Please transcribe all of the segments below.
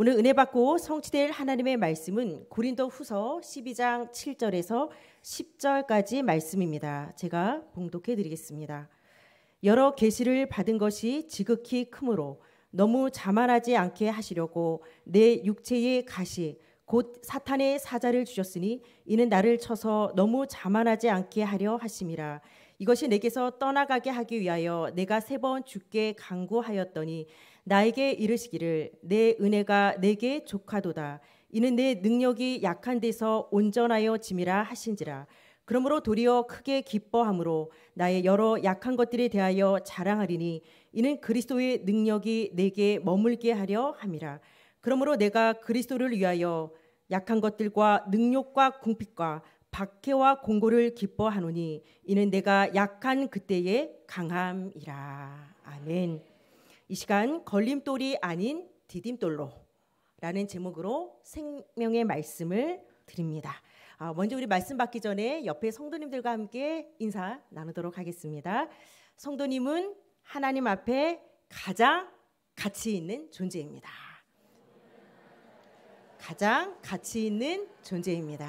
오늘 은혜 받고 성취될 하나님의 말씀은 고린도 후서 12장 7절에서 10절까지 말씀입니다. 제가 봉독해 드리겠습니다. 여러 계시를 받은 것이 지극히 크므로 너무 자만하지 않게 하시려고 내 육체의 가시 곧 사탄의 사자를 주셨으니 이는 나를 쳐서 너무 자만하지 않게 하려 하심이라 이것이 내게서 떠나가게 하기 위하여 내가 세 번 죽게 강구하였더니 나에게 이르시기를 내 은혜가 내게 족하도다 이는 내 능력이 약한 데서 온전하여 짐이라 하신지라 그러므로 도리어 크게 기뻐함으로 나의 여러 약한 것들에 대하여 자랑하리니 이는 그리스도의 능력이 내게 머물게 하려 함이라 그러므로 내가 그리스도를 위하여 약한 것들과 능력과 궁핍과 박해와 공고를 기뻐하노니 이는 내가 약한 그때의 강함이라 아멘. 이 시간 걸림돌이 아닌 디딤돌로 라는 제목으로 생명의 말씀을 드립니다. 아, 먼저 우리 말씀 받기 전에 옆에 성도님들과 함께 인사 나누도록 하겠습니다. 성도님은 하나님 앞에 가장 가치 있는 존재입니다. 가장 가치 있는 존재입니다.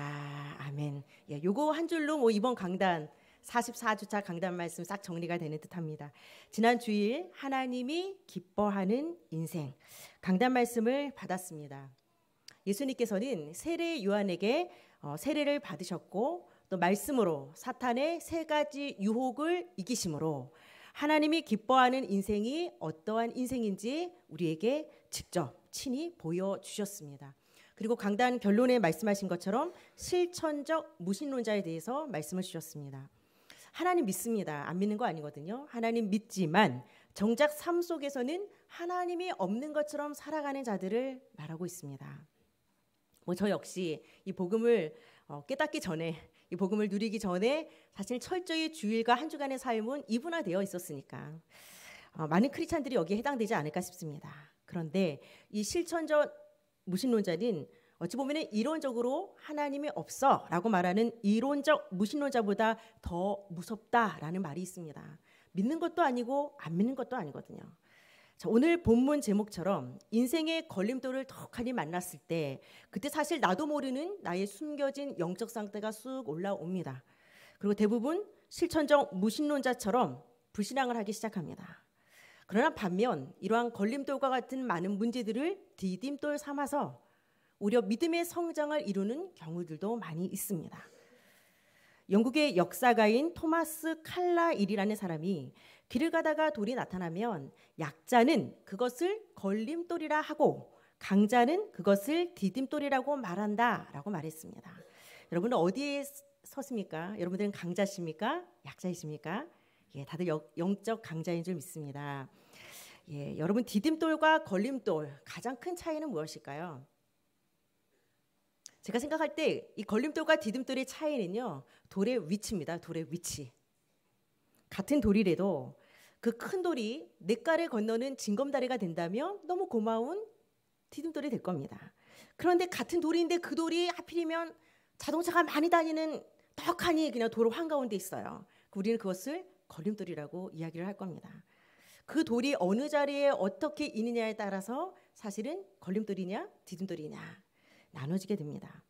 아멘. 예, 요거 한 줄로 뭐 이번 강단 44주차 강단 말씀 싹 정리가 되는 듯합니다. 지난 주일 하나님이 기뻐하는 인생 강단 말씀을 받았습니다. 예수님께서는 세례 요한에게 어, 세례를 받으셨고 또 말씀으로 사탄의 세 가지 유혹을 이기심으로 하나님이 기뻐하는 인생이 어떠한 인생인지 우리에게 직접 친히 보여주셨습니다. 그리고 강단 결론에 말씀하신 것처럼 실천적 무신론자에 대해서 말씀을 주셨습니다. 하나님 믿습니다. 안 믿는 거 아니거든요. 하나님 믿지만 정작 삶 속에서는 하나님이 없는 것처럼 살아가는 자들을 말하고 있습니다. 뭐 저 역시 이 복음을 어, 깨닫기 전에 이 복음을 누리기 전에 사실 철저히 주일과 한 주간의 삶은 이분화되어 있었으니까 어, 많은 크리스찬들이 여기에 해당되지 않을까 싶습니다. 그런데 이 실천적 무신론자는 어찌 보면 이론적으로 하나님이 없어라고 말하는 이론적 무신론자보다 더 무섭다라는 말이 있습니다. 믿는 것도 아니고 안 믿는 것도 아니거든요. 자, 오늘 본문 제목처럼 인생의 걸림돌을 턱하니 만났을 때 그때 사실 나도 모르는 나의 숨겨진 영적 상태가 쑥 올라옵니다. 그리고 대부분 실천적 무신론자처럼 불신앙을 하기 시작합니다. 그러나 반면 이러한 걸림돌과 같은 많은 문제들을 디딤돌 삼아서 오히려 믿음의 성장을 이루는 경우들도 많이 있습니다. 영국의 역사가인 토마스 칼라일이라는 사람이 길을 가다가 돌이 나타나면 약자는 그것을 걸림돌이라 하고 강자는 그것을 디딤돌이라고 말한다라고 말했습니다. 여러분 어디에 섰습니까? 여러분들은 강자십니까? 약자이십니까? 예, 다들 여, 영적 강자인 줄 믿습니다. 예, 여러분 디딤돌과 걸림돌 가장 큰 차이는 무엇일까요? 제가 생각할 때 이 걸림돌과 디딤돌의 차이는요 돌의 위치입니다. 돌의 위치. 같은 돌이라도 그 큰 돌이 냇가를 건너는 징검다리가 된다면 너무 고마운 디딤돌이 될 겁니다. 그런데 같은 돌인데 그 돌이 하필이면 자동차가 많이 다니는 떡하니 그냥 도로 한가운데 있어요. 우리는 그것을 걸림돌이라고 이야기를 할 겁니다. 그 돌이 어느 자리에 어떻게 있느냐에 따라서 사실은 걸림돌이냐 디딤돌이냐 나눠지게 됩니다.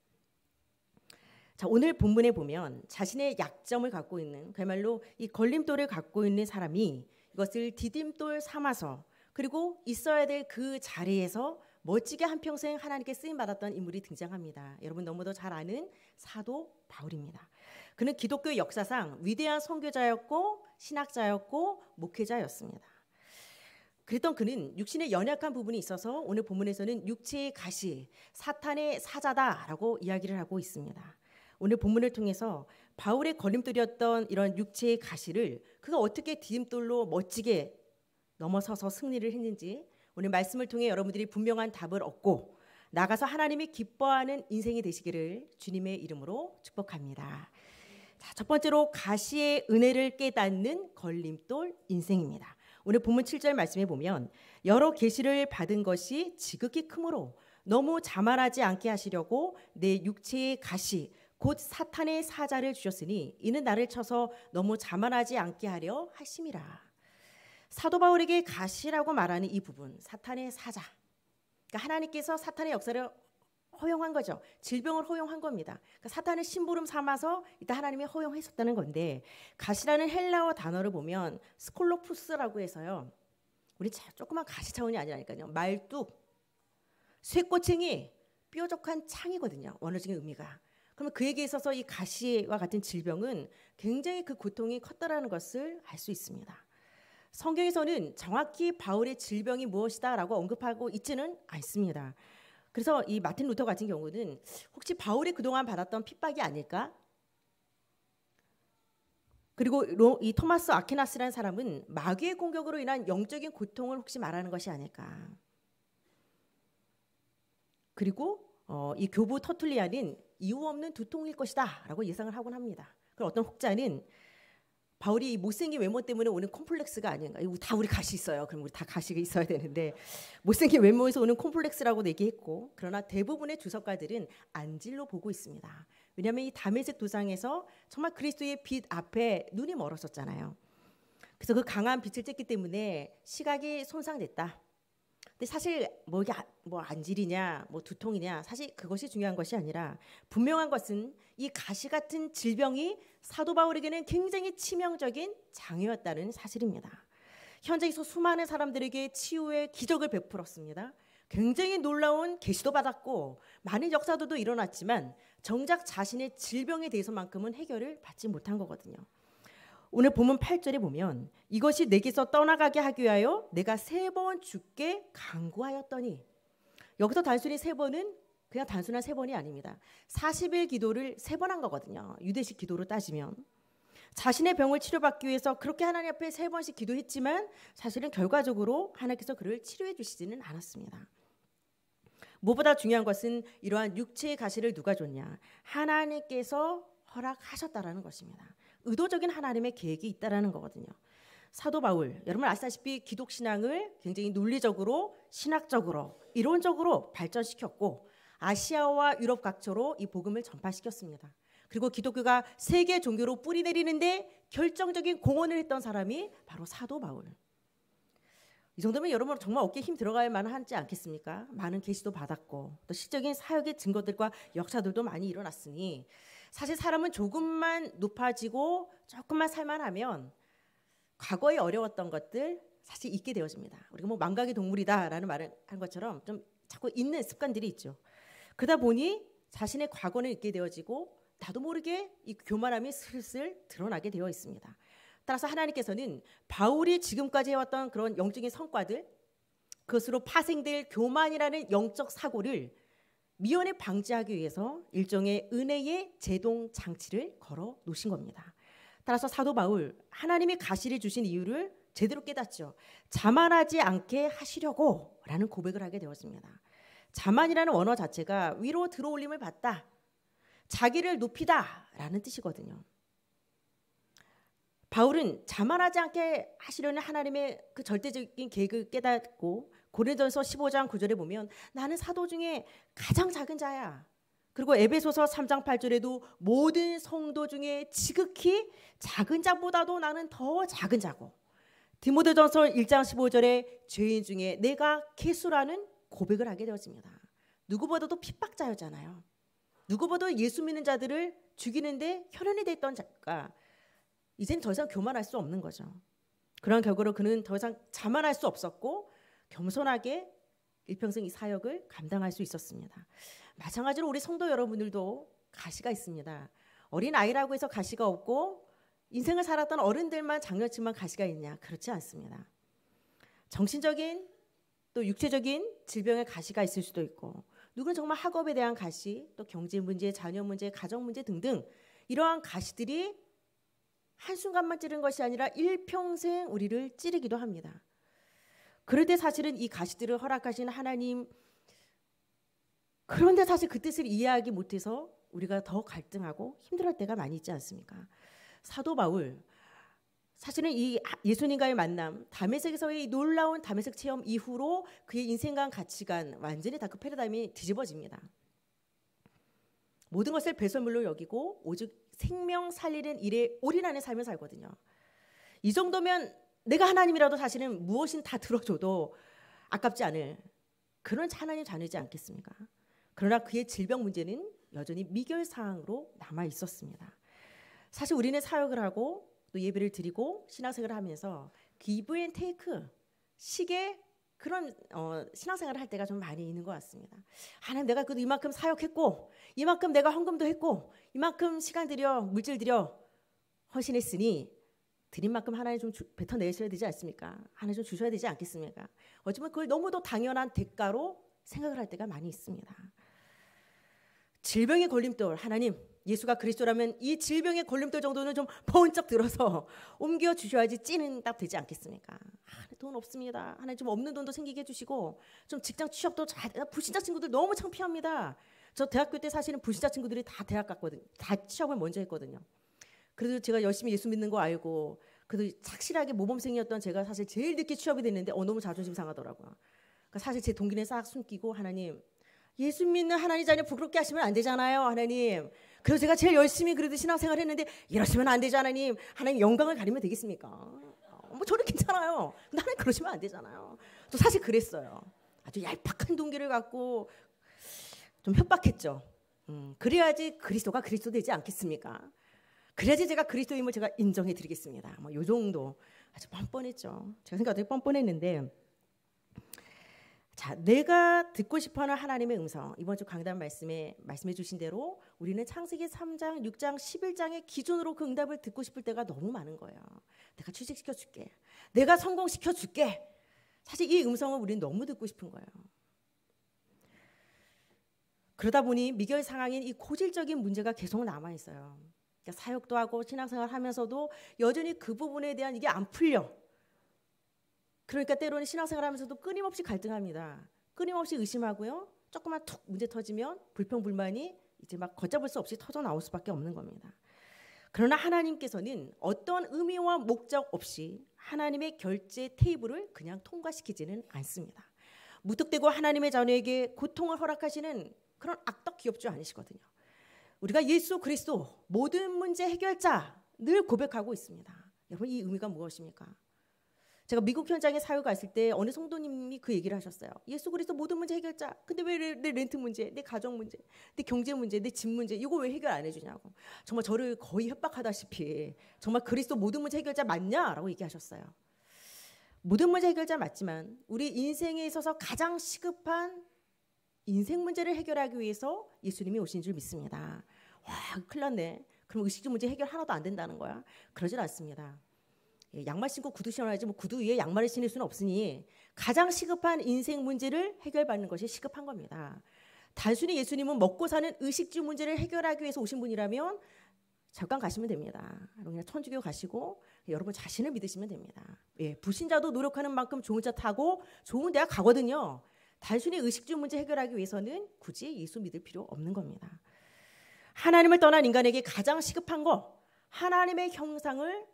자, 오늘 본문에 보면 자신의 약점을 갖고 있는 그야말로 이 걸림돌을 갖고 있는 사람이 이것을 디딤돌 삼아서 그리고 있어야 될 그 자리에서 멋지게 한평생 하나님께 쓰임 받았던 인물이 등장합니다. 여러분 너무도 잘 아는 사도 바울입니다. 그는 기독교 역사상 위대한 선교자였고 신학자였고 목회자였습니다. 그랬던 그는 육신의 연약한 부분이 있어서 오늘 본문에서는 육체의 가시, 사탄의 사자다라고 이야기를 하고 있습니다. 오늘 본문을 통해서 바울의 걸림돌이었던 이런 육체의 가시를 그가 어떻게 디딤돌로 멋지게 넘어서서 승리를 했는지 오늘 말씀을 통해 여러분들이 분명한 답을 얻고 나가서 하나님이 기뻐하는 인생이 되시기를 주님의 이름으로 축복합니다. 자, 첫 번째로 가시의 은혜를 깨닫는 걸림돌 인생입니다. 오늘 본문 7절 말씀해 보면 여러 계시를 받은 것이 지극히 크므로 너무 자만하지 않게 하시려고 내 육체의 가시 곧 사탄의 사자를 주셨으니 이는 나를 쳐서 너무 자만하지 않게 하려 하심이라. 사도 바울에게 가시라고 말하는 이 부분 사탄의 사자. 그러니까 하나님께서 사탄의 역사를 허용한 거죠. 질병을 허용한 겁니다. 그러니까 사탄을 심부름 삼아서 이때 하나님이 허용했었다는 건데 가시라는 헬라어 단어를 보면 스콜로푸스라고 해서요. 우리 조그만 가시 차원이 아니라니까요. 말뚝, 쇠꼬챙이, 뾰족한 창이거든요. 원어적인 의미가. 그러면 그에게 있어서 이 가시와 같은 질병은 굉장히 그 고통이 컸다라는 것을 알 수 있습니다. 성경에서는 정확히 바울의 질병이 무엇이다라고 언급하고 있지는 않습니다. 그래서 이 마틴 루터 같은 경우는 혹시 바울이 그동안 받았던 핍박이 아닐까? 그리고 이 토마스 아퀴나스라는 사람은 마귀의 공격으로 인한 영적인 고통을 혹시 말하는 것이 아닐까? 그리고 어, 이 교부 터툴리아는 이유 없는 두통일 것이다라고 예상을 하곤 합니다. 그 어떤 혹자는 바울이 못생긴 외모 때문에 오는 콤플렉스가 아닌가. 이거 다 우리 가시 있어요. 그럼 우리 다 가시가 있어야 되는데 못생긴 외모에서 오는 콤플렉스라고 얘기했고 그러나 대부분의 주석가들은 안질로 보고 있습니다. 왜냐하면 이 다메섹 도상에서 정말 그리스도의 빛 앞에 눈이 멀었었잖아요. 그래서 그 강한 빛을 쬐기 때문에 시각이 손상됐다. 근데 사실 뭐 이게 뭐 안질이냐, 뭐 두통이냐, 사실 그것이 중요한 것이 아니라 분명한 것은 이 가시 같은 질병이 사도 바울에게는 굉장히 치명적인 장애였다는 사실입니다. 현장에서 수많은 사람들에게 치유의 기적을 베풀었습니다. 굉장히 놀라운 계시도 받았고 많은 역사도도 일어났지만 정작 자신의 질병에 대해서만큼은 해결을 받지 못한 거거든요. 오늘 보면 8절에 보면 이것이 내게서 떠나가게 하기 위하여 내가 세 번 죽게 강구하였더니 여기서 단순히 세 번은 그냥 단순한 세 번이 아닙니다. 40일 기도를 세 번 한 거거든요. 유대식 기도로 따지면 자신의 병을 치료받기 위해서 그렇게 하나님 앞에 세 번씩 기도했지만 사실은 결과적으로 하나님께서 그를 치료해 주시지는 않았습니다. 무엇보다 중요한 것은 이러한 육체의 가시를 누가 줬냐? 하나님께서 허락하셨다라는 것입니다. 의도적인 하나님의 계획이 있다라는 거거든요. 사도 바울, 여러분 아시다시피 기독 신앙을 굉장히 논리적으로, 신학적으로, 이론적으로 발전시켰고 아시아와 유럽 각처로 이 복음을 전파시켰습니다. 그리고 기독교가 세계 종교로 뿌리 내리는데 결정적인 공헌을 했던 사람이 바로 사도 바울. 이 정도면 여러분 정말 어깨 힘 들어갈 만하지 않겠습니까? 많은 계시도 받았고 또 실적인 사역의 증거들과 역사들도 많이 일어났으니 사실 사람은 조금만 높아지고 조금만 살만하면 과거에 어려웠던 것들 사실 잊게 되어집니다. 우리가 뭐 망각의 동물이다라는 말을 한 것처럼 좀 자꾸 있는 습관들이 있죠. 그러다 보니 자신의 과거는 잊게 되어지고 나도 모르게 이 교만함이 슬슬 드러나게 되어 있습니다. 따라서 하나님께서는 바울이 지금까지 해왔던 그런 영적인 성과들, 그것으로 파생될 교만이라는 영적 사고를 미연에 방지하기 위해서 일종의 은혜의 제동 장치를 걸어 놓으신 겁니다. 따라서 사도 바울 하나님이 가시를 주신 이유를 제대로 깨닫죠. 자만하지 않게 하시려고라는 고백을 하게 되었습니다. 자만이라는 원어 자체가 위로 들어올림을 받다, 자기를 높이다라는 뜻이거든요. 바울은 자만하지 않게 하시려는 하나님의 그 절대적인 계획을 깨닫고 고린전서 15장 9절에 보면 나는 사도 중에 가장 작은 자야. 그리고 에베소서 3장 8절에도 모든 성도 중에 지극히 작은 자보다도 나는 더 작은 자고 디모데전서 1장 15절에 죄인 중에 내가 개수라는 고백을 하게 되었습니다. 누구보다도 핍박자였잖아요. 누구보다 도 예수 믿는 자들을 죽이는데 혈연이 됐던 자가 이젠 더 이상 교만할 수 없는 거죠. 그런 결과로 그는 더 이상 자만할 수 없었고 겸손하게 일평생 이 사역을 감당할 수 있었습니다. 마찬가지로 우리 성도 여러분들도 가시가 있습니다. 어린 아이라고 해서 가시가 없고 인생을 살았던 어른들만 장년치만 가시가 있냐? 그렇지 않습니다. 정신적인 또 육체적인 질병의 가시가 있을 수도 있고 누군 정말 학업에 대한 가시, 또 경제 문제, 자녀 문제, 가정 문제 등등 이러한 가시들이 한순간만 찌른 것이 아니라 일평생 우리를 찌르기도 합니다. 그런데 사실은 이 가시들을 허락하신 하나님 그런데 사실 그 뜻을 이해하기 못해서 우리가 더 갈등하고 힘들할 때가 많이 있지 않습니까? 사도 바울 사실은 이 예수님과의 만남, 담메색에서의 놀라운 담메색 체험 이후로 그의 인생관 가치관 완전히 다그 패러다임이 뒤집어집니다. 모든 것을 배설물로 여기고 오직 생명 살리는 일에 올인하는 삶을 살거든요. 이 정도면 내가 하나님이라도 사실은 무엇인 다 들어줘도 아깝지 않을 그런 하나님 자녀지 않겠습니까? 그러나 그의 질병 문제는 여전히 미결 사항으로 남아 있었습니다. 사실 우리는 사역을 하고 또 예배를 드리고 신앙생활을 하면서 기브 앤 테이크 식의 그런 어, 신앙생활을 할 때가 좀 많이 있는 것 같습니다. 하나님 내가 그 이만큼 사역했고 이만큼 내가 헌금도 했고 이만큼 시간 들여 물질 들여 헌신했으니 드린 만큼 하나님 좀 주, 뱉어내셔야 되지 않습니까? 하나님 좀 주셔야 되지 않겠습니까? 어쩌면 그걸 너무도 당연한 대가로 생각을 할 때가 많이 있습니다. 질병의 걸림돌 하나님 예수가 그리스도라면 이 질병의 걸림돌 정도는 좀 번쩍 들어서 옮겨 주셔야지 찌는 딱 되지 않겠습니까? 아, 돈 없습니다. 하나님 좀 없는 돈도 생기게 해주시고 좀 직장 취업도 잘 아, 불신자 친구들 너무 창피합니다. 저 대학교 때 사실은 불신자 친구들이 다 대학 갔거든요. 다 취업을 먼저 했거든요. 그래도 제가 열심히 예수 믿는 거 알고 그래도 착실하게 모범생이었던 제가 사실 제일 늦게 취업이 됐는데 어 너무 자존심 상하더라고요. 그러니까 사실 제 동기는 싹 숨기고 하나님 예수 믿는 하나님 자녀 부끄럽게 하시면 안 되잖아요, 하나님. 그래서 제가 제일 열심히 그래도 신앙생활 했는데 이러시면 안 되죠, 하나님. 하나님 영광을 가리면 되겠습니까? 뭐 저는 괜찮아요. 근데 하나님 그러시면 안 되잖아요. 또 사실 그랬어요. 아주 얄팍한 동기를 갖고 좀 협박했죠. 음, 그래야지 그리스도가 그리스도 되지 않겠습니까? 그래야지 제가 그리스도임을 제가 인정해 드리겠습니다. 뭐요 정도 아주 뻔뻔했죠. 제가 생각도 뻔뻔했는데 자, 내가 듣고 싶어하는 하나님의 음성. 이번 주 강단 말씀에 말씀해 주신 대로 우리는 창세기 3장, 6장, 11장의 기준으로 그 응답을 듣고 싶을 때가 너무 많은 거예요. 내가 취직시켜 줄게. 내가 성공시켜 줄게. 사실 이 음성을 우리는 너무 듣고 싶은 거예요. 그러다 보니 미결 상황인 이 고질적인 문제가 계속 남아 있어요. 사역도 하고 신앙생활 하면서도 여전히 그 부분에 대한 이게 안 풀려. 그러니까 때로는 신앙생활 하면서도 끊임없이 갈등합니다. 끊임없이 의심하고요. 조금만 툭 문제 터지면 불평불만이 이제 막 걷잡을 수 없이 터져 나올 수밖에 없는 겁니다. 그러나 하나님께서는 어떤 의미와 목적 없이 하나님의 결제 테이블을 그냥 통과시키지는 않습니다. 무턱대고 하나님의 자녀에게 고통을 허락하시는 그런 악덕 기업주 아니시거든요 우리가 예수 그리스도 모든 문제 해결자 늘 고백하고 있습니다. 여러분 이 의미가 무엇입니까? 제가 미국 현장에 사역 갔을 때 어느 성도님이 그 얘기를 하셨어요. 예수 그리스도 모든 문제 해결자. 근데 왜 내 렌트 문제, 내 가정 문제, 내 경제 문제, 내 집 문제 이거 왜 해결 안 해주냐고. 정말 저를 거의 협박하다시피 정말 그리스도 모든 문제 해결자 맞냐라고 얘기하셨어요. 모든 문제 해결자 맞지만 우리 인생에 있어서 가장 시급한 인생 문제를 해결하기 위해서 예수님이 오신 줄 믿습니다. 와, 큰일 났네. 그럼 의식주 문제 해결 하나도 안 된다는 거야? 그러질 않습니다. 예, 양말 신고 구두 신어야지 뭐 구두 위에 양말을 신을 수는 없으니 가장 시급한 인생 문제를 해결받는 것이 시급한 겁니다. 단순히 예수님은 먹고 사는 의식주 문제를 해결하기 위해서 오신 분이라면 잠깐 가시면 됩니다. 그냥 천주교 가시고 여러분 자신을 믿으시면 됩니다. 예, 부신자도 노력하는 만큼 좋은 차 타고 좋은 대학 가거든요. 단순히 의식주 문제 해결하기 위해서는 굳이 예수 믿을 필요 없는 겁니다. 하나님을 떠난 인간에게 가장 시급한 거 하나님의 형상을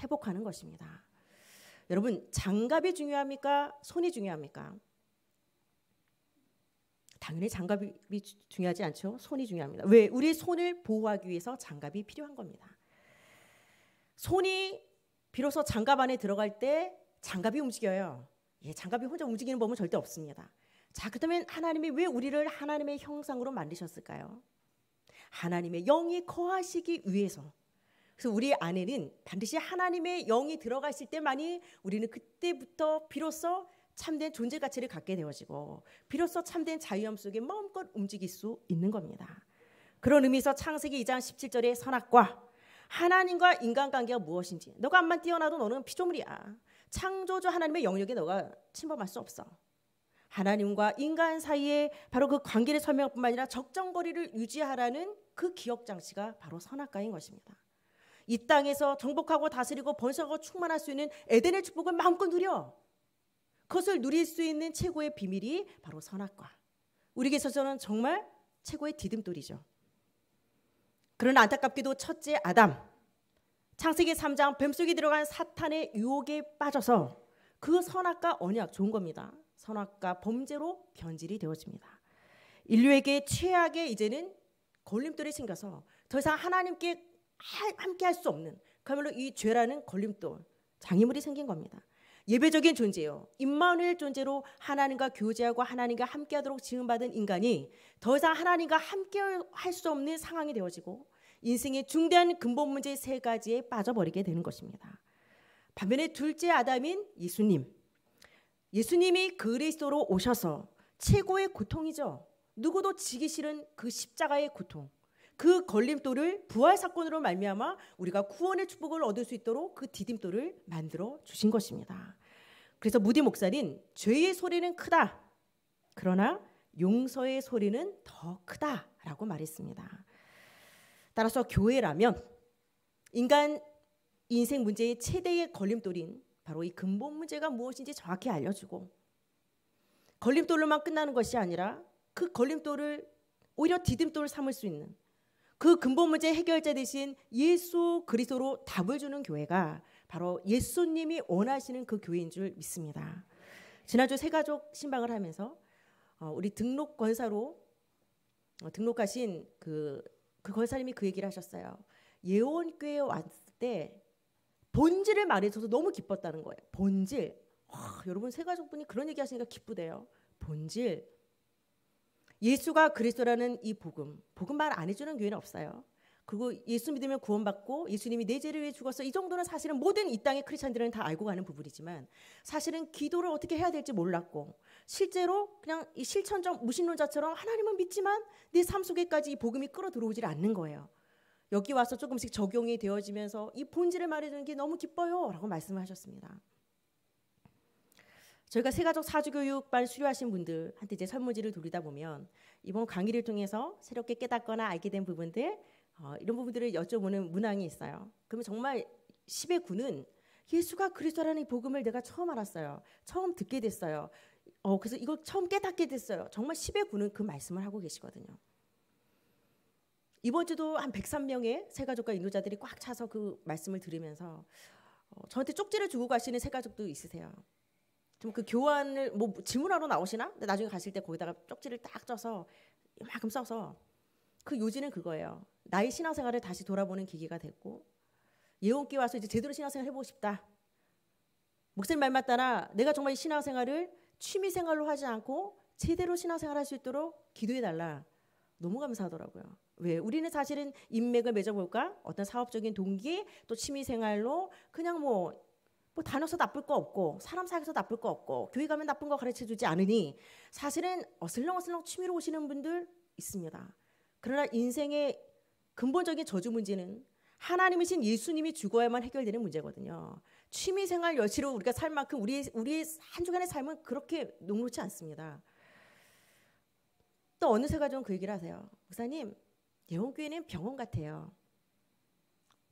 회복하는 것입니다. 여러분 장갑이 중요합니까? 손이 중요합니까? 당연히 장갑이 중요하지 않죠. 손이 중요합니다. 왜? 우리 손을 보호하기 위해서 장갑이 필요한 겁니다. 손이 비로소 장갑 안에 들어갈 때 장갑이 움직여요. 예, 장갑이 혼자 움직이는 법은 절대 없습니다. 자, 그렇다면 하나님이 왜 우리를 하나님의 형상으로 만드셨을까요? 하나님의 영이 거하시기 위해서. 그래서 우리 안에는 반드시 하나님의 영이 들어가실 때만이 우리는 그때부터 비로소 참된 존재 가치를 갖게 되어지고 비로소 참된 자유함 속에 마음껏 움직일 수 있는 겁니다. 그런 의미에서 창세기 2장 17절의 선악과 하나님과 인간관계가 무엇인지 너가 암만 뛰어나도 너는 피조물이야. 창조주 하나님의 영역에 너가 침범할 수 없어. 하나님과 인간 사이에 바로 그 관계를 설명뿐만 할 아니라 적정거리를 유지하라는 그 기억 장치가 바로 선악과인 것입니다. 이 땅에서 정복하고 다스리고 번성하고 충만할 수 있는 에덴의 축복을 마음껏 누려. 그것을 누릴 수 있는 최고의 비밀이 바로 선악과. 우리에게 있어서는 정말 최고의 디딤돌이죠. 그러나 안타깝게도 첫째 아담 창세기 3장 뱀속에 들어간 사탄의 유혹에 빠져서 그 선악과 언약 좋은 겁니다. 선악과 범죄로 변질이 되어집니다. 인류에게 최악의 이제는 걸림돌이 생겨서 더 이상 하나님께 함께 할수 없는 그야말로 이 죄라는 걸림돌 장애물이 생긴 겁니다. 예배적인 존재요. 임마누엘 존재로 하나님과 교제하고 하나님과 함께하도록 지음받은 인간이 더 이상 하나님과 함께 할수 없는 상황이 되어지고 인생의 중대한 근본 문제 세 가지에 빠져버리게 되는 것입니다. 반면에 둘째 아담인 예수님 예수님이 그리스도로 오셔서 최고의 고통이죠. 누구도 지기 싫은 그 십자가의 고통. 그 걸림돌을 부활 사건으로 말미암아 우리가 구원의 축복을 얻을 수 있도록 그 디딤돌을 만들어 주신 것입니다. 그래서 무디 목사는 죄의 소리는 크다. 그러나 용서의 소리는 더 크다라고 말했습니다. 따라서 교회라면 인간 인생 문제의 최대의 걸림돌인 바로 이 근본 문제가 무엇인지 정확히 알려주고 걸림돌로만 끝나는 것이 아니라 그 걸림돌을 오히려 디딤돌을 삼을 수 있는 그 근본 문제 해결자 대신 예수 그리스도로 답을 주는 교회가 바로 예수님이 원하시는 그 교회인 줄 믿습니다. 지난주 세가족 신방을 하면서 어, 우리 등록 권사로 어, 등록하신 그, 그 권사님이 그 얘기를 하셨어요. 예원교회 왔을 때 본질을 말해줘서 너무 기뻤다는 거예요. 본질. 와, 아, 여러분 세가족분이 그런 얘기 하시니까 기쁘대요. 본질. 예수가 그리스도라는 이 복음. 복음 말 안 해주는 교회는 없어요. 그리고 예수 믿으면 구원받고 예수님이 내 죄를 위해 죽었어. 이 정도는 사실은 모든 이 땅의 크리스천들은 다 알고 가는 부분이지만 사실은 기도를 어떻게 해야 될지 몰랐고 실제로 그냥 이 실천적 무신론자처럼 하나님은 믿지만 내 삶 속에까지 이 복음이 끌어들어오질 않는 거예요. 여기 와서 조금씩 적용이 되어지면서 이 본질을 말해주는 게 너무 기뻐요라고 말씀하셨습니다. 을 저희가 세가족 사주교육반 수료하신 분들한테 이제 설문지를 돌리다 보면 이번 강의를 통해서 새롭게 깨닫거나 알게 된 부분들 어, 이런 부분들을 여쭤보는 문항이 있어요. 그러면 정말 10의 9는 예수가 그리스도라는 복음을 내가 처음 알았어요. 처음 듣게 됐어요. 어, 그래서 이걸 처음 깨닫게 됐어요. 정말 10의 9는 그 말씀을 하고 계시거든요. 이번 주도 한 103명의 새가족과 인도자들이 꽉 차서 그 말씀을 들으면서 어, 저한테 쪽지를 주고 가시는 새가족도 있으세요. 좀그 교환을 뭐 질문하러 나오시나? 나중에 가실 때 거기다가 쪽지를 딱 쪄서 이만큼 써서 그 요지는 그거예요. 나의 신앙생활을 다시 돌아보는 기기가 됐고 예원기 와서 이제 제대로 신앙생활 해보고 싶다. 목사님 말 맞다나 내가 정말 신앙생활을 취미생활로 하지 않고 제대로 신앙생활 할 수 있도록 기도해달라. 너무 감사하더라고요. 왜 우리는 사실은 인맥을 맺어볼까 어떤 사업적인 동기 또 취미생활로 그냥 뭐뭐 뭐 단어서 나쁠 거 없고 사람 사귀어서 나쁠 거 없고 교회 가면 나쁜 거 가르쳐 주지 않으니 사실은 어슬렁어슬렁 취미로 오시는 분들 있습니다. 그러나 인생의 근본적인 저주 문제는 하나님이신 예수님이 죽어야만 해결되는 문제거든요. 취미 생활 여치로 우리가 살 만큼 우리 우리 한 주간의 삶은 그렇게 녹록지 않습니다. 또 어느새가 좀그 얘기를 하세요. 목사님, 영혼교회는 병원 같아요.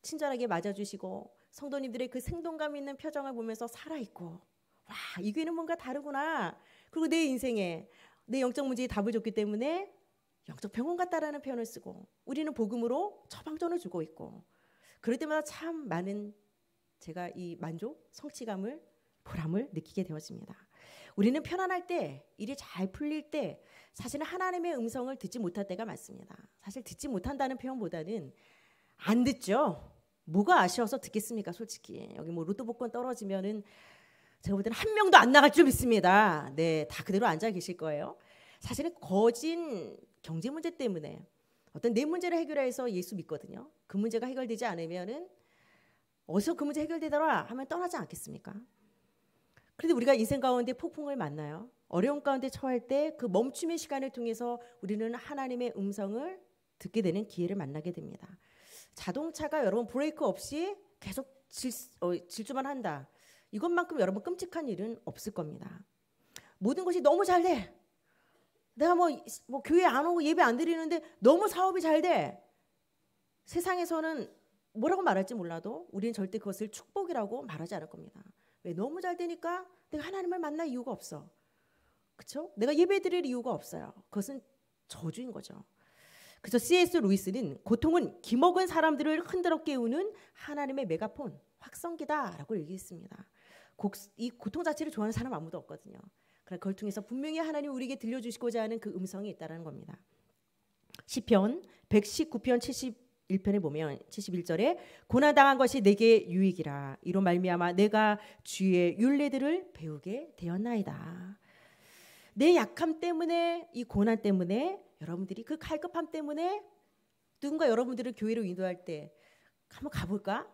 친절하게 맞아주시고 성도님들의 그 생동감 있는 표정을 보면서 살아있고 와, 이 교회는 뭔가 다르구나. 그리고 내 인생에 내 영적 문제에 답을 줬기 때문에 영적 병원 같다라는 표현을 쓰고 우리는 복음으로 처방전을 주고 있고 그럴 때마다 참 많은 제가 이 만족, 성취감을 보람을 느끼게 되었습니다. 우리는 편안할 때, 일이 잘 풀릴 때, 사실은 하나님의 음성을 듣지 못할 때가 많습니다. 사실 듣지 못한다는 표현보다는 안 듣죠. 뭐가 아쉬워서 듣겠습니까, 솔직히. 여기 뭐 로또 복권 떨어지면은 제가 볼 때는 한 명도 안 나갈 줄 믿습니다. 네, 다 그대로 앉아 계실 거예요. 사실은 거진 경제 문제 때문에 어떤 내 문제를 해결해서 예수 믿거든요. 그 문제가 해결되지 않으면은 어서 그 문제 해결되더라 하면 떠나지 않겠습니까? 그런데 우리가 인생 가운데 폭풍을 만나요. 어려운 가운데 처할 때 그 멈춤의 시간을 통해서 우리는 하나님의 음성을 듣게 되는 기회를 만나게 됩니다. 자동차가 여러분 브레이크 없이 계속 질, 어, 질주만 한다. 이것만큼 여러분 끔찍한 일은 없을 겁니다. 모든 것이 너무 잘 돼. 내가 뭐, 뭐 교회 안 오고 예배 안 드리는데 너무 사업이 잘 돼. 세상에서는 뭐라고 말할지 몰라도 우리는 절대 그것을 축복이라고 말하지 않을 겁니다. 왜 너무 잘 되니까 내가 하나님을 만날 이유가 없어. 그렇 내가 예배드릴 이유가 없어요. 그것은 저주인 거죠. 그래 C.S. 루이스는 고통은 기먹은 사람들을 흔들어 깨우는 하나님의 메가폰 확성기다라고 얘기했습니다. 이 고통 자체를 좋아하는 사람 아무도 없거든요. 그걸 통해서 분명히 하나님 우리에게 들려주시고자 하는 그 음성이 있다는 겁니다. 시편 119편 1편에 보면 71절에 고난당한 것이 내게 유익이라 이로 말미암아 내가 주의 윤례들을 배우게 되었나이다. 내 약함 때문에 이 고난 때문에 여러분들이 그 갈급함 때문에 누군가 여러분들을 교회로 인도할 때 한번 가볼까?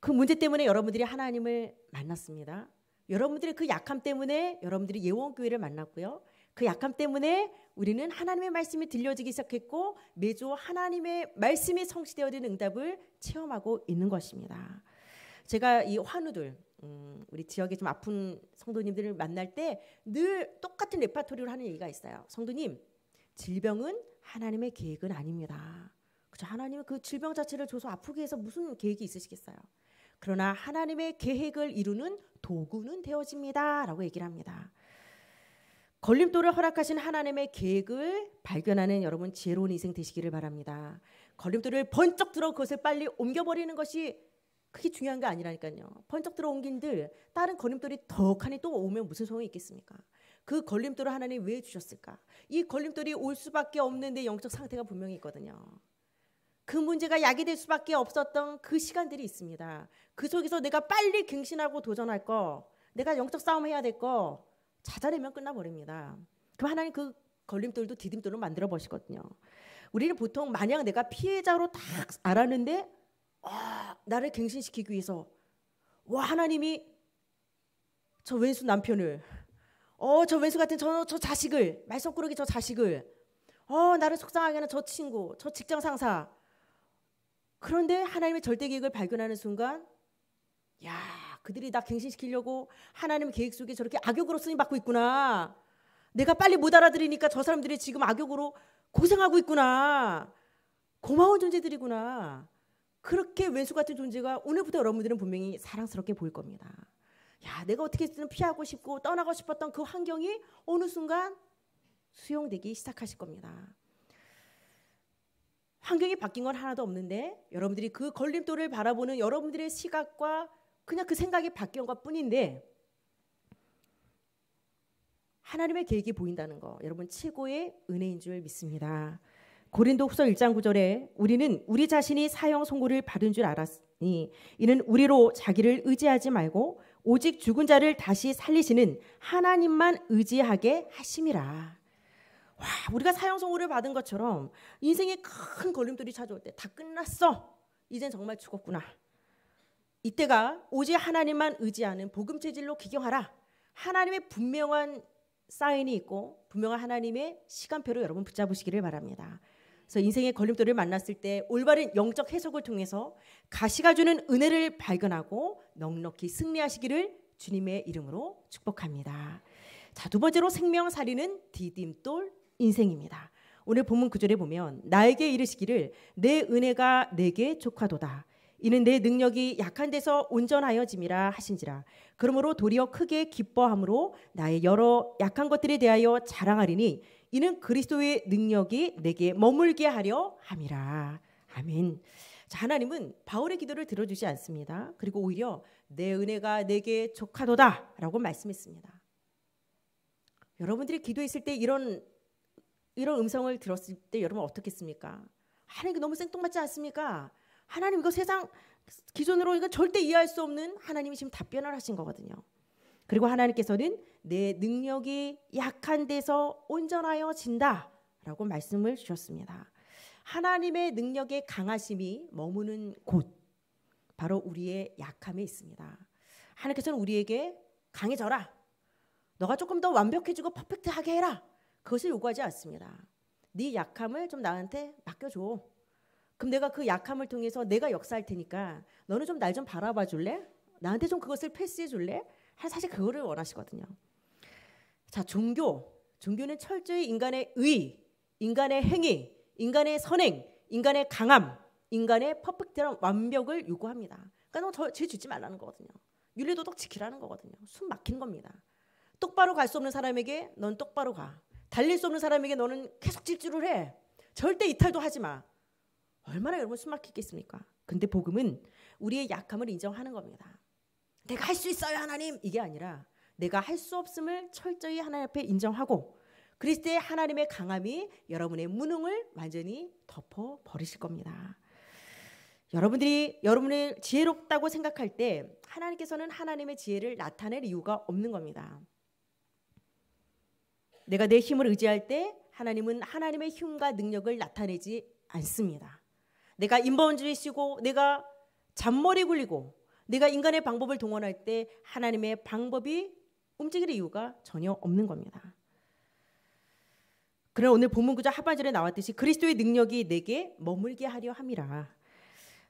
그 문제 때문에 여러분들이 하나님을 만났습니다. 여러분들의 그 약함 때문에 여러분들이 예원교회를 만났고요. 그 약함 때문에 우리는 하나님의 말씀이 들려지기 시작했고 매주 하나님의 말씀이 성취되어진 응답을 체험하고 있는 것입니다. 제가 이 환우들 음, 우리 지역에 좀 아픈 성도님들을 만날 때 늘 똑같은 레파토리로 하는 얘기가 있어요. 성도님 질병은 하나님의 계획은 아닙니다. 그죠? 하나님은 그 질병 자체를 줘서 아프게 해서 무슨 계획이 있으시겠어요? 그러나 하나님의 계획을 이루는 도구는 되어집니다라고 얘기를 합니다. 걸림돌을 허락하신 하나님의 계획을 발견하는 여러분 지혜로운 인생 되시기를 바랍니다. 걸림돌을 번쩍 들어 그것을 빨리 옮겨버리는 것이 그게 중요한 게 아니라니까요. 번쩍 들어 옮긴들 다른 걸림돌이 덕하니 또 오면 무슨 소용이 있겠습니까? 그 걸림돌을 하나님 왜 주셨을까? 이 걸림돌이 올 수밖에 없는 내 영적 상태가 분명히 있거든요. 그 문제가 약이 될 수밖에 없었던 그 시간들이 있습니다. 그 속에서 내가 빨리 갱신하고 도전할 거, 내가 영적 싸움 해야 될 거, 자잘하면 끝나버립니다. 그럼 하나님 그 걸림돌도 디딤돌로 만들어 보시거든요. 우리는 보통 만약 내가 피해자로 딱 알았는데 와, 아, 나를 갱신시키기 위해서 와 하나님이 저 왼수 남편을 어저 왼수 같은 저, 저 자식을 말썽꾸러기 저 자식을 어 나를 속상하게 하는 저 친구 저 직장 상사 그런데 하나님의 절대 계획을 발견하는 순간 야 그들이 나 갱신시키려고 하나님 의 계획 속에 저렇게 악역으로 쓰임받고 있구나. 내가 빨리 못알아들이니까저 사람들이 지금 악역으로 고생하고 있구나. 고마운 존재들이구나. 그렇게 왼수 같은 존재가 오늘부터 여러분들은 분명히 사랑스럽게 보일 겁니다. 야, 내가 어떻게든 피하고 싶고 떠나고 싶었던 그 환경이 어느 순간 수용되기 시작하실 겁니다. 환경이 바뀐 건 하나도 없는데 여러분들이 그 걸림돌을 바라보는 여러분들의 시각과 그냥 그 생각이 바뀐 것 뿐인데 하나님의 계획이 보인다는 거 여러분 최고의 은혜인 줄 믿습니다. 고린도후서 1장 9절에 우리는 우리 자신이 사형 선고를 받은 줄 알았으니 이는 우리로 자기를 의지하지 말고 오직 죽은 자를 다시 살리시는 하나님만 의지하게 하심이라. 와, 우리가 사형 선고를 받은 것처럼 인생에 큰 걸림돌이 찾아올 때 다 끝났어. 이젠 정말 죽었구나. 이때가 오직 하나님만 의지하는 복음 체질로 기경하라. 하나님의 분명한 사인이 있고 분명한 하나님의 시간표로 여러분 붙잡으시기를 바랍니다. 그래서 인생의 걸림돌을 만났을 때 올바른 영적 해석을 통해서 가시가 주는 은혜를 발견하고 넉넉히 승리하시기를 주님의 이름으로 축복합니다. 자, 두 번째로 생명 살리는 디딤돌 인생입니다. 오늘 본문 구절에 보면 나에게 이르시기를 내 은혜가 내게 족하도다. 이는 내 능력이 약한 데서 온전하여짐이라 하신지라. 그러므로 도리어 크게 기뻐함으로 나의 여러 약한 것들에 대하여 자랑하리니 이는 그리스도의 능력이 내게 머물게 하려 함이라. 아멘. 자, 하나님은 바울의 기도를 들어주지 않습니다. 그리고 오히려 내 은혜가 내게 족하도다 라고 말씀했습니다. 여러분들이 기도했을 때 이런 이런 음성을 들었을 때 여러분 어떻겠습니까? 하나님 너무 생뚱맞지 않습니까? 하나님 이거 세상 기존으로 이건 절대 이해할 수 없는 하나님이 지금 답변을 하신 거거든요. 그리고 하나님께서는 내 능력이 약한 데서 온전하여 진다라고 말씀을 주셨습니다. 하나님의 능력의 강하심이 머무는 곳 바로 우리의 약함에 있습니다. 하나님께서는 우리에게 강해져라. 너가 조금 더 완벽해지고 퍼펙트하게 해라. 그것을 요구하지 않습니다. 네 약함을 좀 나한테 맡겨줘. 그럼 내가 그 약함을 통해서 내가 역사할 테니까 너는 좀 날 좀 바라봐 줄래? 나한테 좀 그것을 패스해 줄래? 사실 그거를 원하시거든요. 자, 종교. 종교는 철저히 인간의 의, 인간의 행위, 인간의 선행, 인간의 강함, 인간의 퍼펙트한 완벽을 요구합니다. 그러니까 너죄 짓지 말라는 거거든요. 윤리도덕 지키라는 거거든요. 숨 막힌 겁니다. 똑바로 갈 수 없는 사람에게 넌 똑바로 가. 달릴 수 없는 사람에게 너는 계속 질주를 해. 절대 이탈도 하지 마. 얼마나 여러분 숨막히겠습니까? 근데 복음은 우리의 약함을 인정하는 겁니다. 내가 할 수 있어요, 하나님. 이게 아니라 내가 할 수 없음을 철저히 하나님 앞에 인정하고 그리스도의 하나님의 강함이 여러분의 무능을 완전히 덮어 버리실 겁니다. 여러분들이 여러분을 지혜롭다고 생각할 때 하나님께서는 하나님의 지혜를 나타낼 이유가 없는 겁니다. 내가 내 힘을 의지할 때 하나님은 하나님의 힘과 능력을 나타내지 않습니다. 내가 인본주의 시고 내가 잔머리 굴리고 내가 인간의 방법을 동원할 때 하나님의 방법이 움직일 이유가 전혀 없는 겁니다. 그러나 오늘 본문 구절 하반절에 나왔듯이 그리스도의 능력이 내게 머물게 하려 함이라.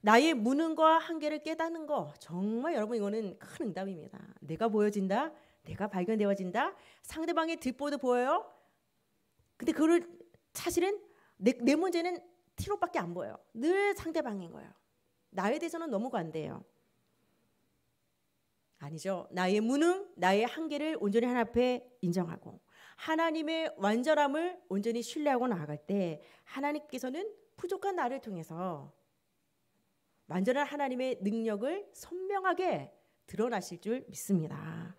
나의 무능과 한계를 깨닫는 거 정말 여러분 이거는 큰 응답입니다. 내가 보여진다. 내가 발견되어진다. 상대방의 뒷보도 보여요. 근데 그걸 사실은 내, 내 문제는 티로밖에 안 보여요. 늘 상대방인 거예요. 나에 대해서는 너무 관대해요. 아니죠. 나의 무능, 나의 한계를 온전히 하나 앞에 인정하고 하나님의 완전함을 온전히 신뢰하고 나아갈 때 하나님께서는 부족한 나를 통해서 완전한 하나님의 능력을 선명하게 드러나실 줄 믿습니다.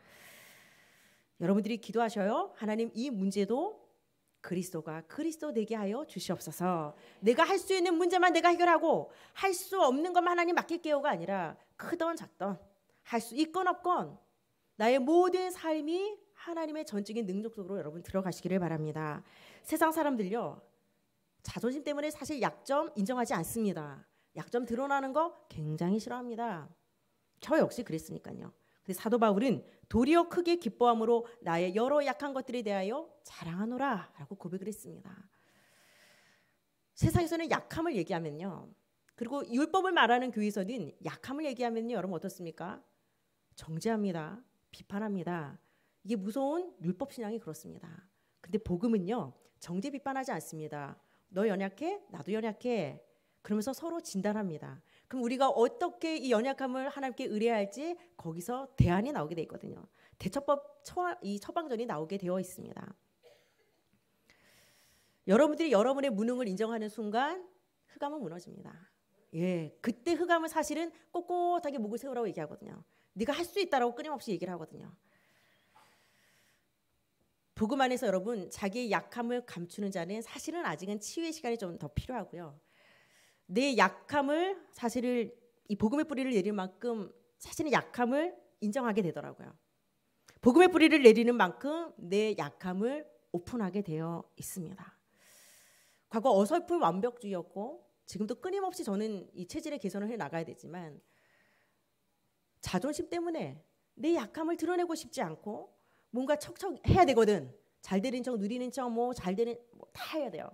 여러분들이 기도하셔요. 하나님 이 문제도 그리스도가 그리스도 되게 하여 주시옵소서. 내가 할 수 있는 문제만 내가 해결하고 할 수 없는 것만 하나님 맡길게요가 아니라 크던 작던 할 수 있건 없건 나의 모든 삶이 하나님의 전적인 능력 속으로 여러분 들어가시기를 바랍니다. 세상 사람들요 자존심 때문에 사실 약점 인정하지 않습니다. 약점 드러나는 거 굉장히 싫어합니다. 저 역시 그랬으니까요. 근데 그 사도 바울은 도리어 크게 기뻐함으로 나의 여러 약한 것들에 대하여 자랑하노라라고 고백을 했습니다. 세상에서는 약함을 얘기하면요. 그리고 율법을 말하는 교회에서는 약함을 얘기하면요. 여러분 어떻습니까? 정죄합니다. 비판합니다. 이게 무서운 율법 신앙이 그렇습니다. 근데 복음은요. 정죄 비판하지 않습니다. 너 연약해? 나도 연약해. 그러면서 서로 진단합니다. 그럼 우리가 어떻게 이 연약함을 하나님께 의뢰 할지 거기서 대안이 나오게 돼 있거든요. 대처법 이 처방전이 나오게 되어 있습니다. 여러분들이 여러분의 무능을 인정하는 순간 흑암은 무너집니다. 예, 그때 흑암을 사실은 꼿꼿하게 목을 세우라고 얘기하거든요. 네가 할 수 있다라고 끊임없이 얘기를 하거든요. 복음 안에서 여러분 자기의 약함을 감추는 자는 사실은 아직은 치유의 시간이 좀 더 필요하고요. 내 약함을 사실을 이 복음의 뿌리를 내릴 만큼 자신의 약함을 인정하게 되더라고요. 복음의 뿌리를 내리는 만큼 내 약함을 오픈하게 되어 있습니다. 과거 어설픈 완벽주의였고 지금도 끊임없이 저는 이 체질의 개선을 해 나가야 되지만 자존심 때문에 내 약함을 드러내고 싶지 않고 뭔가 척척 해야 되거든. 잘 되는 척 누리는 척뭐잘 되는 뭐다 해야 돼요.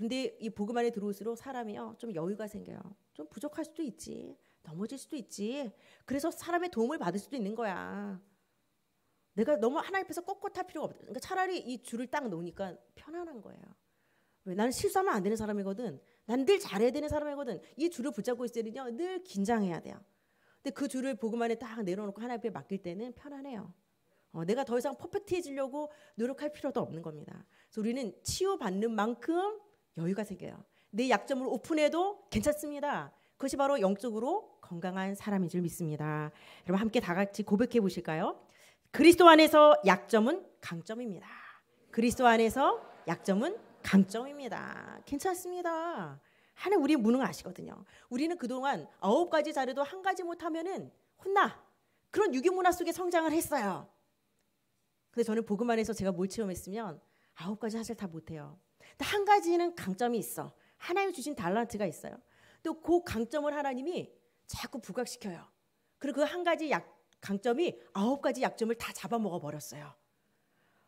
근데 이 복음 안에 들어올수록 사람이요 좀 여유가 생겨요. 좀 부족할 수도 있지, 넘어질 수도 있지. 그래서 사람의 도움을 받을 수도 있는 거야. 내가 너무 하나님 앞에서 꼿꼿할 필요가 없다. 그러니까 차라리 이 줄을 딱 놓으니까 편안한 거예요. 왜? 나는 실수하면 안 되는 사람이거든. 난 늘 잘해야 되는 사람이거든. 이 줄을 붙잡고 있을 때는요, 늘 긴장해야 돼요. 근데 그 줄을 복음 안에 딱 내려놓고 하나님 앞에 맡길 때는 편안해요. 어, 내가 더 이상 퍼펙트해지려고 노력할 필요도 없는 겁니다. 그래서 우리는 치유받는 만큼 여유가 생겨요. 내 약점을 오픈해도 괜찮습니다. 그것이 바로 영적으로 건강한 사람인 줄 믿습니다. 여러분 함께 다 같이 고백해 보실까요? 그리스도 안에서 약점은 강점입니다. 그리스도 안에서 약점은 강점입니다. 괜찮습니다. 하나님 우리 무능하시거든요. 우리는 그동안 아홉 가지 자료도 한 가지 못하면은 혼나. 그런 유교 문화 속에 성장을 했어요. 근데 저는 복음 안에서 제가 뭘 체험했으면 아홉 가지 사실 다 못해요. 한 가지는 강점이 있어. 하나님 주신 달란트가 있어요. 또 그 강점을 하나님이 자꾸 부각시켜요. 그리고 그 한 가지 약, 강점이 아홉 가지 약점을 다 잡아먹어 버렸어요. 어,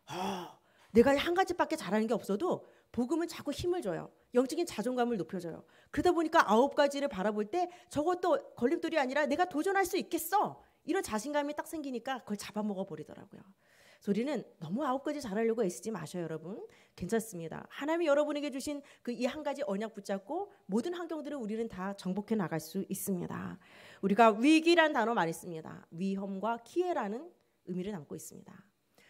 아, 내가 한 가지밖에 잘하는 게 없어도 복음은 자꾸 힘을 줘요. 영적인 자존감을 높여줘요. 그러다 보니까 아홉 가지를 바라볼 때 저것도 걸림돌이 아니라 내가 도전할 수 있겠어. 이런 자신감이 딱 생기니까 그걸 잡아먹어 버리더라고요. 소리는 너무 아홉 가지 잘하려고 애쓰지 마셔요, 여러분. 괜찮습니다. 하나님이 여러분에게 주신 그 이 한 가지 언약 붙잡고 모든 환경들을 우리는 다 정복해 나갈 수 있습니다. 우리가 위기란 단어 많했습니다 위험과 기회라는 의미를 담고 있습니다.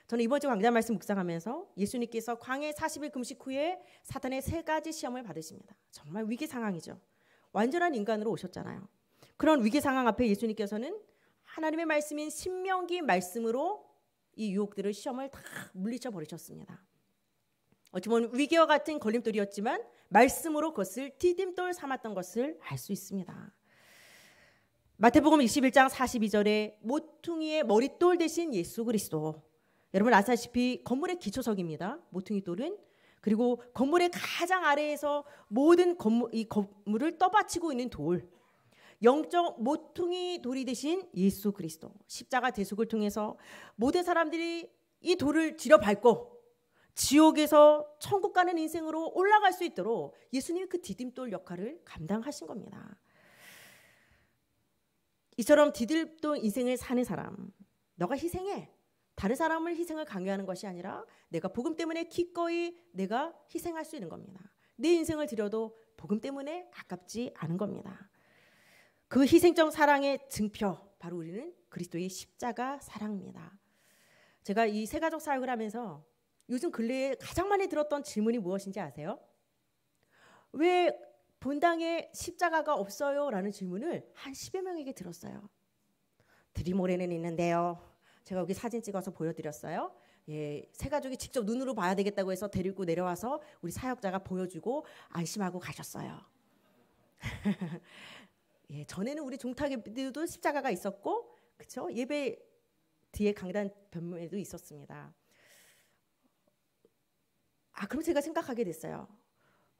저는 이번 주 강좌 말씀 묵상하면서 예수님께서 광해 40일 금식 후에 사탄의 세 가지 시험을 받으십니다. 정말 위기 상황이죠. 완전한 인간으로 오셨잖아요. 그런 위기 상황 앞에 예수님께서는 하나님의 말씀인 신명기 말씀으로 이 유혹들을 시험을 다 물리쳐 버리셨습니다. 어찌 보면 위기와 같은 걸림돌이었지만 말씀으로 그것을 디딤돌 삼았던 것을 알 수 있습니다. 마태복음 21장 42절에 모퉁이의 머릿돌 대신 예수 그리스도. 여러분 아시다시피 건물의 기초석입니다. 모퉁이 돌은 그리고 건물의 가장 아래에서 모든 건물, 이 건물을 떠받치고 있는 돌. 영적 모퉁이 돌이 되신 예수 그리스도 십자가 대속을 통해서 모든 사람들이 이 돌을 지려 밟고 지옥에서 천국 가는 인생으로 올라갈 수 있도록 예수님이 그 디딤돌 역할을 감당하신 겁니다. 이처럼 디딤돌 인생을 사는 사람, 너가 희생해. 다른 사람을 희생을 강요하는 것이 아니라 내가 복음 때문에 기꺼이 내가 희생할 수 있는 겁니다. 내 인생을 드려도 복음 때문에 아깝지 않은 겁니다. 그 희생적 사랑의 증표 바로 우리는 그리스도의 십자가 사랑입니다. 제가 이 세가족 사역을 하면서 요즘 근래에 가장 많이 들었던 질문이 무엇인지 아세요? 왜 본당에 십자가가 없어요? 라는 질문을 한1여 명에게 들었어요. 드림올에는 있는데요. 제가 여기 사진 찍어서 보여드렸어요. 예, 세 가족이 직접 눈으로 봐야 되겠다고 해서 데리고 내려와서 우리 사역자가 보여주고 안심하고 가셨어요. 예, 전에는 우리 종탁에도 십자가가 있었고 그쵸? 예배 뒤에 강단 변문에도 있었습니다. 아, 그럼 제가 생각하게 됐어요.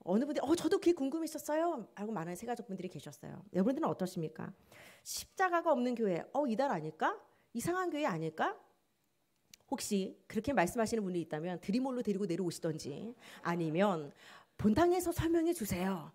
어느 분들이 어 저도 그게 궁금했었어요. 알고 많은 세가족 분들이 계셨어요. 여러분들은 네, 어떠십니까? 십자가가 없는 교회, 어 이달 아닐까? 이상한 교회 아닐까? 혹시 그렇게 말씀하시는 분이 있다면 드림홀로 데리고 내려오시던지 아니면 본당에서 설명해 주세요.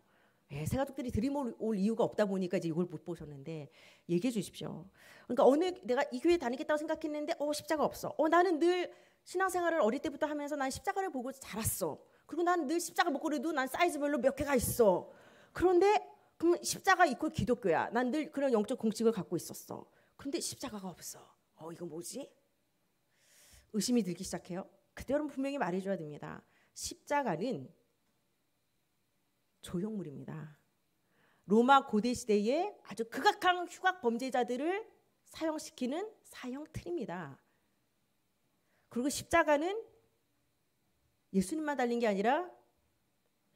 예, 새가족들이 드림올 이유가 없다 보니까 이제 이걸 못 보셨는데 얘기해 주십시오. 그러니까 어느 내가 이 교회 다니겠다고 생각했는데 어 십자가 없어. 어 나는 늘 신앙생활을 어릴 때부터 하면서 난 십자가를 보고 자랐어. 그리고 난 늘 십자가 못걸이도난 사이즈별로 몇 개가 있어. 그런데 그럼 십자가 이퀄 기독교야. 난 늘 그런 영적 공식을 갖고 있었어. 그런데 십자가가 없어. 어 이거 뭐지? 의심이 들기 시작해요. 그때 여러분 분명히 말해줘야 됩니다. 십자가는 조형물입니다. 로마 고대 시대에 아주 극악한 휴각 범죄자들을 사형시키는 사형 틀입니다. 그리고 십자가는 예수님만 달린 게 아니라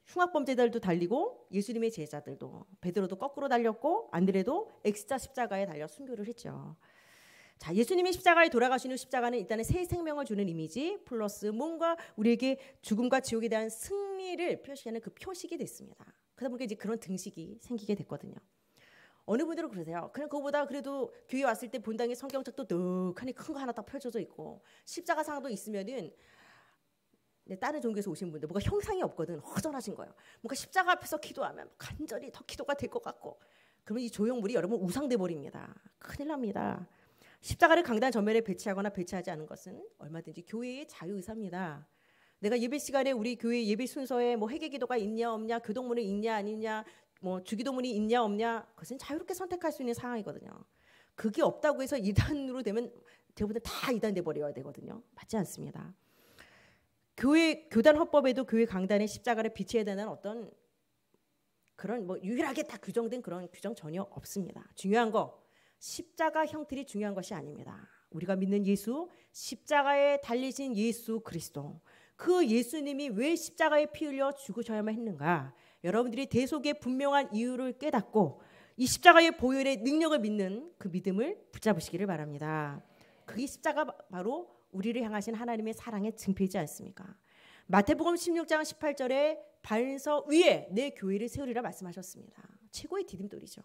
흉악 범죄자들도 달리고 예수님의 제자들도 베드로도 거꾸로 달렸고 안드레도 X자 십자가에 달려 순교를 했죠. 자, 예수님의 십자가에 돌아가시는 십자가는 일단은 새 생명을 주는 이미지 플러스 뭔가 우리에게 죽음과 지옥에 대한 승리를 표시하는 그 표식이 됐습니다. 그러다 보니까 이제 그런 등식이 생기게 됐거든요. 어느 분들은 그러세요. 그냥 그거보다 그래도 교회 왔을 때 본당에 성경책도 넉하니 큰 거 하나 딱 펼쳐져 있고 십자가상도 있으면은 네, 다른 종교에서 오신 분들 뭔가 형상이 없거든 허전하신 거예요. 뭔가 십자가 앞에서 기도하면 간절히 더 기도가 될 것 같고 그러면 이 조형물이 여러분 우상돼 버립니다. 큰일 납니다. 십자가를 강단 전면에 배치하거나 배치하지 않은 것은 얼마든지 교회의 자유의사입니다. 내가 예배 시간에 우리 교회 예배 순서에 뭐 회개 기도가 있냐 없냐, 교동문이 있냐 아니냐, 뭐 주기도문이 있냐 없냐, 그것은 자유롭게 선택할 수 있는 상황이거든요. 그게 없다고 해서 이단으로 되면 대부분 다 이단돼 버려야 되거든요. 맞지 않습니다. 교회 교단 헌법에도 교회 강단의 십자가를 비춰야 되는 어떤 그런 뭐 유일하게 딱 규정된 그런 규정 전혀 없습니다. 중요한 거 십자가 형태이 중요한 것이 아닙니다. 우리가 믿는 예수, 십자가에 달리신 예수 그리스도. 그 예수님이 왜 십자가에 피 흘려 죽으셔야만 했는가? 여러분들이 대속의 분명한 이유를 깨닫고 이 십자가의 보혈의 능력을 믿는 그 믿음을 붙잡으시기를 바랍니다. 그게 십자가 바로 우리를 향하신 하나님의 사랑의 증표이지 않습니까? 마태복음 16장 18절에 반서 위에 내 교회를 세우리라 말씀하셨습니다. 최고의 디딤돌이죠.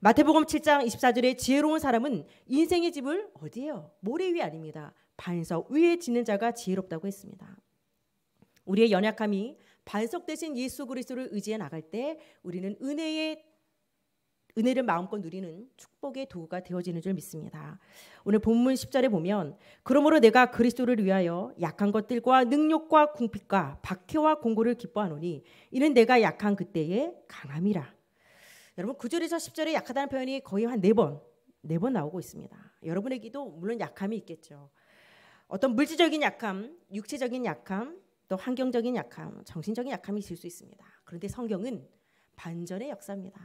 마태복음 7장 24절에 지혜로운 사람은 인생의 집을 어디에요? 모래 위 아닙니다. 반석 위에 짓는 자가 지혜롭다고 했습니다. 우리의 연약함이 반석 대신 예수 그리스도를 의지해 나갈 때 우리는 은혜의 은혜를 마음껏 누리는 축복의 도구가 되어지는 줄 믿습니다. 오늘 본문 10절에 보면 그러므로 내가 그리스도를 위하여 약한 것들과 능력과 궁핍과 박해와 공고를 기뻐하노니 이는 내가 약한 그때의 강함이라. 여러분 9절에서 10절에 약하다는 표현이 거의 한 네 번, 네 번 나오고 있습니다. 여러분에게도 물론 약함이 있겠죠. 어떤 물질적인 약함, 육체적인 약함, 또 환경적인 약함, 정신적인 약함이 있을 수 있습니다. 그런데 성경은 반전의 역사입니다.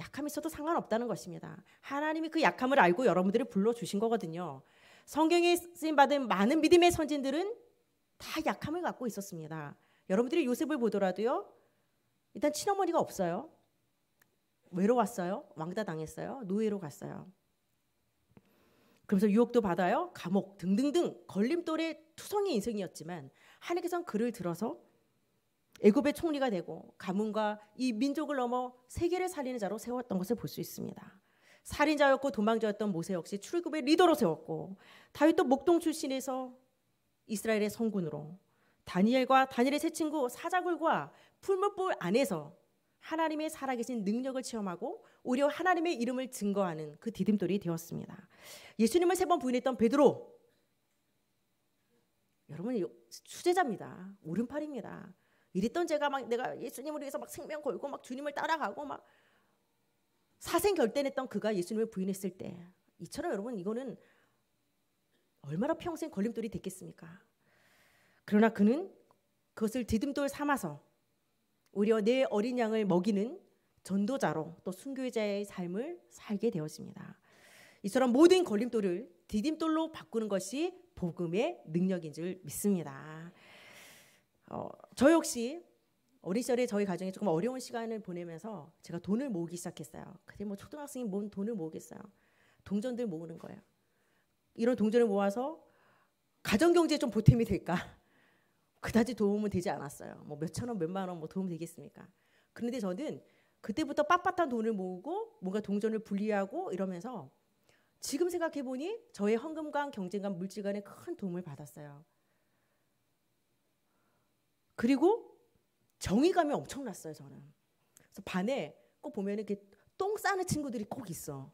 약함이 있어도 상관없다는 것입니다. 하나님이 그 약함을 알고 여러분들을 불러주신 거거든요. 성경에 쓰임받은 많은 믿음의 선진들은 다 약함을 갖고 있었습니다. 여러분들이 요셉을 보더라도요. 일단 친어머니가 없어요. 외로웠어요. 왕따 당했어요. 노예로 갔어요. 그러면서 유혹도 받아요. 감옥 등등등 걸림돌의 투성이 인생이었지만 하나님께서는 그를 들어서 애굽의 총리가 되고 가문과 이 민족을 넘어 세계를 살리는 자로 세웠던 것을 볼 수 있습니다. 살인자였고 도망자였던 모세 역시 출애굽의 리더로 세웠고 다윗도 목동 출신에서 이스라엘의 성군으로 다니엘과 다니엘의 새 친구 사자굴과 풀무불 안에서 하나님의 살아계신 능력을 체험하고 오히려 하나님의 이름을 증거하는 그 디딤돌이 되었습니다. 예수님을 세 번 부인했던 베드로 여러분 수제자입니다. 오른팔입니다. 이랬던 제가 막 내가 예수님을 위해서 막 생명 걸고 막 주님을 따라가고 막 사생결단했던 그가 예수님을 부인했을 때 이처럼 여러분 이거는 얼마나 평생 걸림돌이 됐겠습니까? 그러나 그는 그것을 디딤돌 삼아서 오히려 내 어린 양을 먹이는 전도자로 또 순교자의 삶을 살게 되었습니다. 이처럼 모든 걸림돌을 디딤돌로 바꾸는 것이 복음의 능력인 줄 믿습니다. 어, 저 역시 어린 시절에 저희 가정이 조금 어려운 시간을 보내면서 제가 돈을 모으기 시작했어요. 근데 뭐 초등학생이 뭔 돈을 모으겠어요. 동전들 모으는 거예요. 이런 동전을 모아서 가정 경제에 좀 보탬이 될까? 그다지 도움은 되지 않았어요. 뭐 몇 천 원, 몇만 원뭐 도움 되겠습니까? 그런데 저는 그때부터 빳빳한 돈을 모으고 뭔가 동전을 분리하고 이러면서 지금 생각해 보니 저의 헌금과 경쟁감 물질 간에 큰 도움을 받았어요. 그리고 정의감이 엄청났어요, 저는. 그래서 반에 꼭 보면 이렇게 똥 싸는 친구들이 꼭 있어.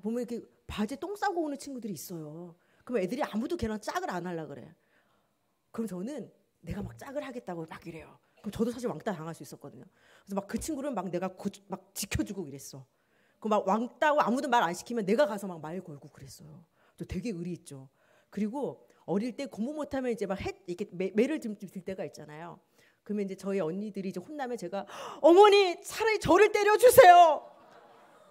보면 이렇게 바지에 똥 싸고 오는 친구들이 있어요. 그럼 애들이 아무도 걔랑 짝을 안 하려 그래. 그럼 저는 내가 막 짝을 하겠다고 막 이래요. 그럼 저도 사실 왕따 당할 수 있었거든요. 그래서 막 그 친구를 막 내가 고, 막 지켜주고 그랬어. 그 막 왕따고 아무도 말 안 시키면 내가 가서 막 말 걸고 그랬어요. 저 되게 의리 있죠. 그리고 어릴 때 공부 못하면 이제 막 해, 이렇게 매, 매를 들, 들 때가 있잖아요. 그러면 이제 저희 언니들이 이제 혼나면 제가 어머니 차라리 저를 때려주세요.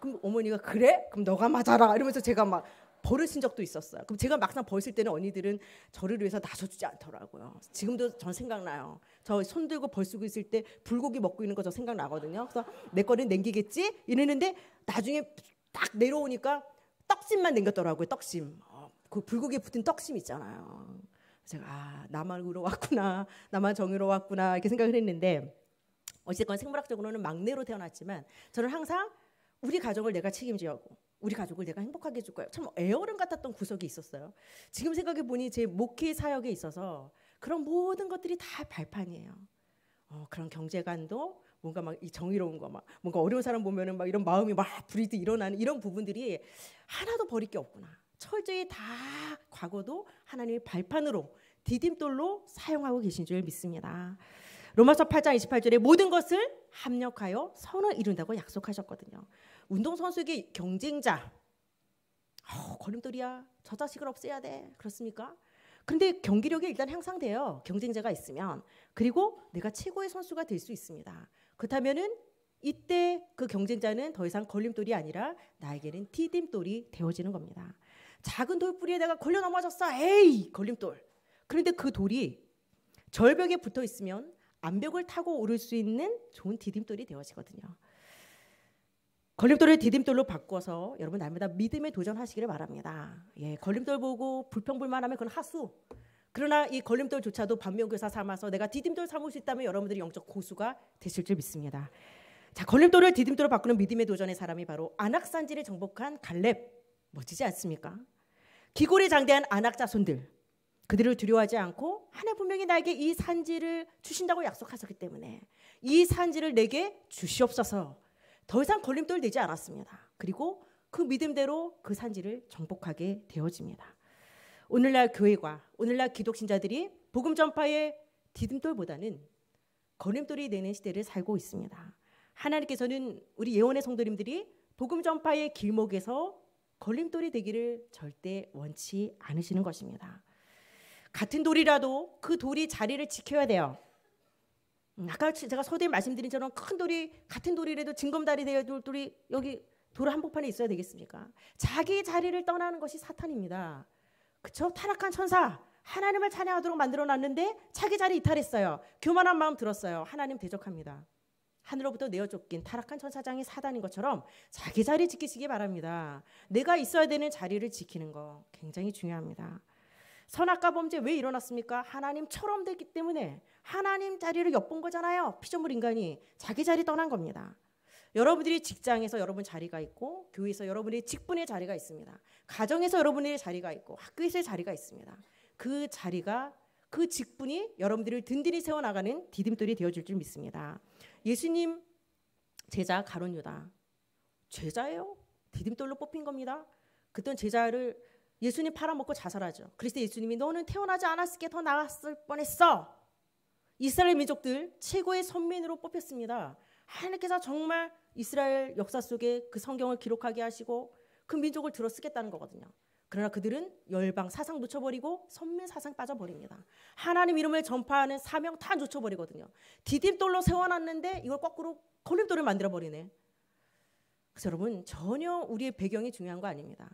그럼 어머니가 그래? 그럼 너가 맞아라 이러면서 제가 막 버을은 적도 있었어요. 그럼 제가 막상 벌쓸 때는 언니들은 저를 위해서 나서주지 않더라고요. 지금도 전 생각나요. 저 손 들고 벌 쓰고 있을 때 불고기 먹고 있는 거 저 생각나거든요. 그래서 내 거는 남기겠지 이러는데 나중에 딱 내려오니까 떡심만 남겼더라고요. 떡심. 어, 그 불고기에 붙은 떡심 있잖아요. 제가 아 나만 울어왔구나 나만 정의로 왔구나 이렇게 생각을 했는데 어쨌건 생물학적으로는 막내로 태어났지만 저는 항상 우리 가정을 내가 책임지고 우리 가족을 내가 행복하게 해줄 거야. 참 애어른 같았던 구석이 있었어요. 지금 생각해 보니 제 목회 사역에 있어서 그런 모든 것들이 다 발판이에요. 어, 그런 경제관도 뭔가 막 이 정의로운 거 막 뭔가 어려운 사람 보면은 막 이런 마음이 막 불이듯 일어나는 이런 부분들이 하나도 버릴 게 없구나. 철저히 다 과거도 하나님의 발판으로 디딤돌로 사용하고 계신 줄 믿습니다. 로마서 8장 28절에 모든 것을 합력하여 선을 이룬다고 약속하셨거든요. 운동선수에게 경쟁자, 어, 걸림돌이야. 저 자식을 없애야 돼. 그렇습니까? 근데 경기력이 일단 향상돼요. 경쟁자가 있으면. 그리고 내가 최고의 선수가 될 수 있습니다. 그렇다면은 이때 그 경쟁자는 더 이상 걸림돌이 아니라 나에게는 디딤돌이 되어지는 겁니다. 작은 돌뿌리에다가 걸려 넘어졌어. 에이, 걸림돌. 그런데 그 돌이 절벽에 붙어 있으면 암벽을 타고 오를 수 있는 좋은 디딤돌이 되어지거든요. 걸림돌을 디딤돌로 바꿔서 여러분 날마다 믿음에 도전하시기를 바랍니다. 예, 걸림돌 보고 불평불만하면 그건 하수. 그러나 이 걸림돌조차도 반면교사 삼아서 내가 디딤돌 삼을 수 있다면 여러분들이 영적 고수가 되실 줄 믿습니다. 자, 걸림돌을 디딤돌로 바꾸는 믿음의 도전의 사람이 바로 안악산지를 정복한 갈렙. 멋지지 않습니까? 기골이 장대한 안악 자손들. 그들을 두려워하지 않고 하나 분명히 나에게 이 산지를 주신다고 약속하셨기 때문에 이 산지를 내게 주시옵소서. 더 이상 걸림돌 되지 않았습니다. 그리고 그 믿음대로 그 산지를 정복하게 되어집니다. 오늘날 교회가 오늘날 기독신자들이 복음 전파의 디딤돌보다는 걸림돌이 되는 시대를 살고 있습니다. 하나님께서는 우리 예언의 성도님들이 복음 전파의 길목에서 걸림돌이 되기를 절대 원치 않으시는 것입니다. 같은 돌이라도 그 돌이 자리를 지켜야 돼요. 음. 아까 제가 서두에 말씀드린 저런 큰 돌이 같은 돌이라도 징검다리 되어 둘 돌이 여기 돌 한복판에 있어야 되겠습니까? 자기 자리를 떠나는 것이 사탄입니다. 그렇죠 타락한 천사 하나님을 찬양하도록 만들어 놨는데 자기 자리 이탈했어요. 교만한 마음 들었어요. 하나님 대적합니다. 하늘로부터 내어 쫓긴 타락한 천사장이 사단인 것처럼 자기 자리 지키시기 바랍니다. 내가 있어야 되는 자리를 지키는 거 굉장히 중요합니다. 선악과 범죄 왜 일어났습니까? 하나님처럼 됐기 때문에 하나님 자리를 엿본 거잖아요. 피조물 인간이 자기 자리 떠난 겁니다. 여러분들이 직장에서 여러분 자리가 있고 교회에서 여러분의 직분의 자리가 있습니다. 가정에서 여러분의 자리가 있고 학교에서의 자리가 있습니다. 그 자리가 그 직분이 여러분들을 든든히 세워나가는 디딤돌이 되어줄 줄 믿습니다. 예수님 제자 가론 유다 제자예요. 디딤돌로 뽑힌 겁니다. 그땐 제자를 예수님 팔아먹고 자살하죠. 그래서 예수님이 너는 태어나지 않았을 게 더 나았을 뻔했어. 이스라엘 민족들 최고의 선민으로 뽑혔습니다. 하나님께서 정말 이스라엘 역사 속에 그 성경을 기록하게 하시고 그 민족을 들어 쓰겠다는 거거든요. 그러나 그들은 열방 사상 놓쳐버리고 선민 사상 빠져버립니다. 하나님 이름을 전파하는 사명 다 놓쳐버리거든요. 디딤돌로 세워놨는데 이걸 거꾸로 걸림돌을 만들어버리네. 그래서 여러분 전혀 우리의 배경이 중요한 거 아닙니다.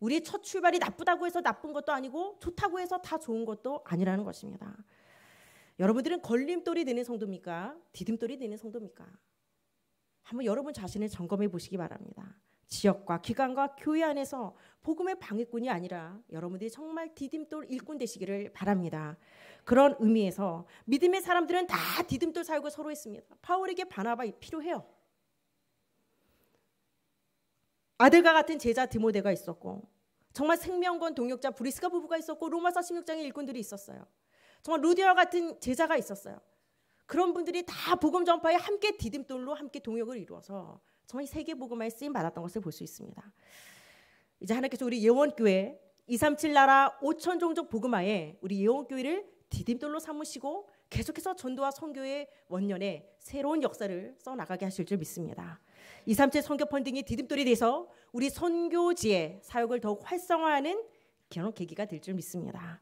우리의 첫 출발이 나쁘다고 해서 나쁜 것도 아니고 좋다고 해서 다 좋은 것도 아니라는 것입니다. 여러분들은 걸림돌이 되는 성도입니까? 디딤돌이 되는 성도입니까? 한번 여러분 자신을 점검해 보시기 바랍니다. 지역과 기관과 교회 안에서 복음의 방해꾼이 아니라 여러분들이 정말 디딤돌 일꾼 되시기를 바랍니다. 그런 의미에서 믿음의 사람들은 다 디딤돌 살고 서로 했습니다. 파울에게 바나바 필요해요. 아들과 같은 제자 디모데가 있었고 정말 생명건 동역자 브리스가 부부가 있었고 로마서 16장의 일꾼들이 있었어요. 정말 루디와 같은 제자가 있었어요. 그런 분들이 다 복음 전파에 함께 디딤돌로 함께 동역을 이루어서 정말 세계 복음화에 쓰임 받았던 것을 볼 수 있습니다. 이제 하나님께서 우리 예원교회 237 나라 5천 종족 복음화에 우리 예원교회를 디딤돌로 삼으시고 계속해서 전도와 선교의 원년에 새로운 역사를 써 나가게 하실 줄 믿습니다. 237 선교 펀딩이 디딤돌이 돼서 우리 선교지의 사역을 더욱 활성화하는 그런 계기가 될 줄 믿습니다.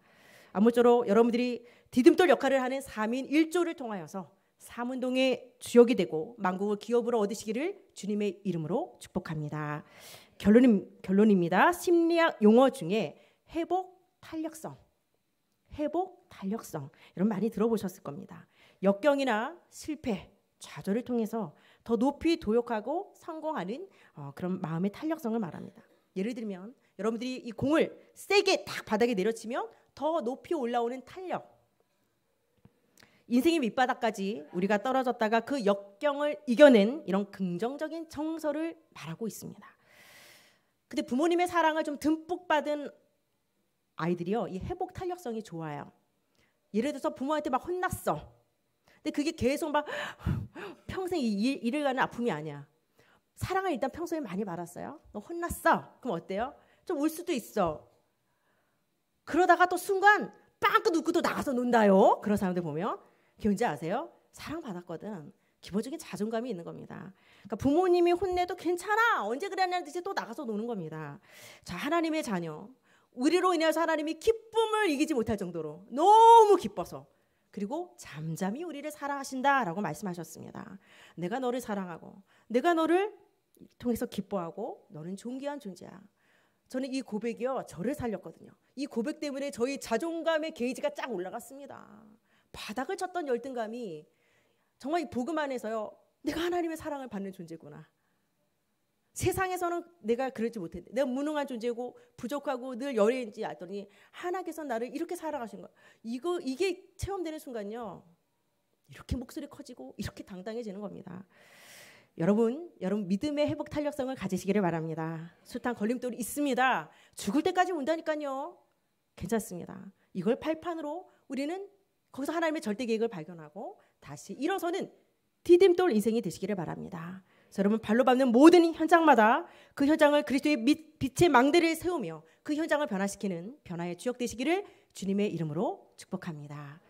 아무쪼록 여러분들이 디딤돌 역할을 하는 3인 1조를 통하여서 삼운동의 주역이 되고 만국을 기업으로 얻으시기를 주님의 이름으로 축복합니다. 결론, 결론입니다. 심리학 용어 중에 회복 탄력성, 회복 탄력성 이런 많이 들어보셨을 겁니다. 역경이나 실패, 좌절을 통해서 더 높이 도욕하고 성공하는 어, 그런 마음의 탄력성을 말합니다. 예를 들면 여러분들이 이 공을 세게 탁 바닥에 내려치면 더 높이 올라오는 탄력. 인생의 밑바닥까지 우리가 떨어졌다가 그 역경을 이겨낸 이런 긍정적인 정서를 말하고 있습니다. 근데 부모님의 사랑을 좀 듬뿍 받은 아이들이요. 이 회복 탄력성이 좋아요. 예를 들어서 부모한테 막 혼났어. 근데 그게 계속 막 평생 일, 을 가는 아픔이 아니야. 사랑을 일단 평소에 많이 받았어요. 너 혼났어. 그럼 어때요? 좀 울 수도 있어. 그러다가 또 순간 빵꾸 웃고 또 나가서 논다요. 그런 사람들 보면 뭔지 아세요? 사랑받았거든. 기본적인 자존감이 있는 겁니다. 그러니까 부모님이 혼내도 괜찮아. 언제 그랬냐 듯이 또 나가서 노는 겁니다. 자, 하나님의 자녀. 우리로 인해서 하나님이 기쁨을 이기지 못할 정도로 너무 기뻐서 그리고 잠잠히 우리를 사랑하신다라고 말씀하셨습니다. 내가 너를 사랑하고 내가 너를 통해서 기뻐하고 너는 존귀한 존재야. 저는 이 고백이요 저를 살렸거든요. 이 고백 때문에 저희 자존감의 게이지가 쫙 올라갔습니다. 바닥을 쳤던 열등감이 정말 이 복음 안에서요 내가 하나님의 사랑을 받는 존재구나. 세상에서는 내가 그러지 못했는데 내가 무능한 존재고 부족하고 늘 열애인지 알더니 하나님께서 나를 이렇게 사랑하신 거야. 이거 이게 체험되는 순간요 이렇게 목소리 커지고 이렇게 당당해지는 겁니다. 여러분, 여러분 믿음의 회복 탄력성을 가지시기를 바랍니다. 숱한 걸림돌이 있습니다. 죽을 때까지 온다니까요. 괜찮습니다. 이걸 팔판으로 우리는 거기서 하나님의 절대 계획을 발견하고 다시 일어서는 디딤돌 인생이 되시기를 바랍니다. 여러분 발로 밟는 모든 현장마다 그 현장을 그리스도의 빛의 망대를 세우며 그 현장을 변화시키는 변화의 주역 되시기를 주님의 이름으로 축복합니다.